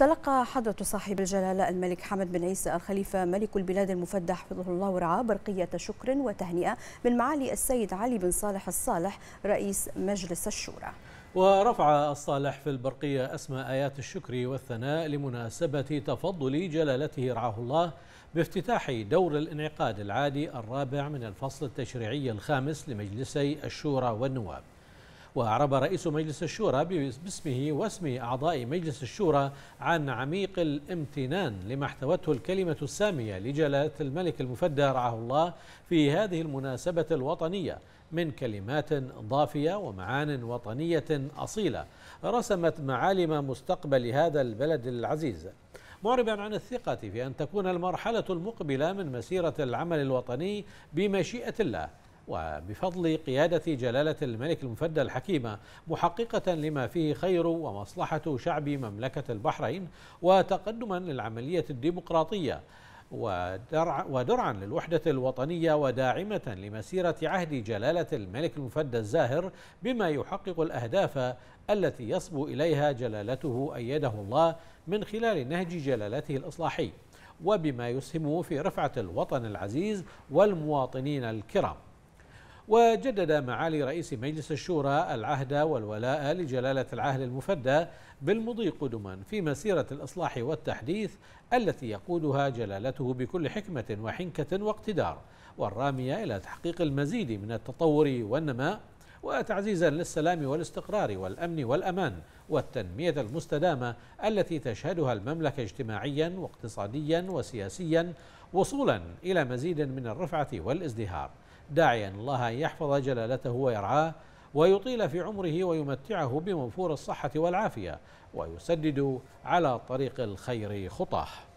تلقى حضرة صاحب الجلالة الملك حمد بن عيسى الخليفة ملك البلاد المفدح حفظه الله ورعاه برقية شكر وتهنئة من معالي السيد علي بن صالح الصالح رئيس مجلس الشورى ورفع الصالح في البرقية أسمى آيات الشكر والثناء لمناسبة تفضل جلالته رعاه الله بافتتاح دور الانعقاد العادي الرابع من الفصل التشريعي الخامس لمجلسي الشورى والنواب وأعرب رئيس مجلس الشورى باسمه واسم أعضاء مجلس الشورى عن عميق الامتنان لما احتوته الكلمة السامية لجلالة الملك المفدى رعاه الله في هذه المناسبة الوطنية من كلمات ضافية ومعان وطنية أصيلة رسمت معالم مستقبل هذا البلد العزيز معربا عن الثقة في أن تكون المرحلة المقبلة من مسيرة العمل الوطني بمشيئة الله وبفضل قيادة جلالة الملك المفدى الحكيمة محققة لما فيه خير ومصلحة شعب مملكة البحرين وتقدما للعملية الديمقراطية ودرعا للوحدة الوطنية وداعمة لمسيرة عهد جلالة الملك المفدى الزاهر بما يحقق الأهداف التي يصبو إليها جلالته أيده الله من خلال نهج جلالته الإصلاحي وبما يسهم في رفعة الوطن العزيز والمواطنين الكرام وجدد معالي رئيس مجلس الشورى العهد والولاء لجلالة العهد المفدى بالمضي قدما في مسيرة الإصلاح والتحديث التي يقودها جلالته بكل حكمة وحنكة واقتدار والرامية إلى تحقيق المزيد من التطور والنماء وتعزيزا للسلام والاستقرار والأمن والأمان والتنمية المستدامة التي تشهدها المملكة اجتماعيا واقتصاديا وسياسيا وصولا إلى مزيد من الرفعة والازدهار داعيا الله أن يحفظ جلالته ويرعاه ويطيل في عمره ويمتعه بموفور الصحة والعافية ويسدد على طريق الخير خطاه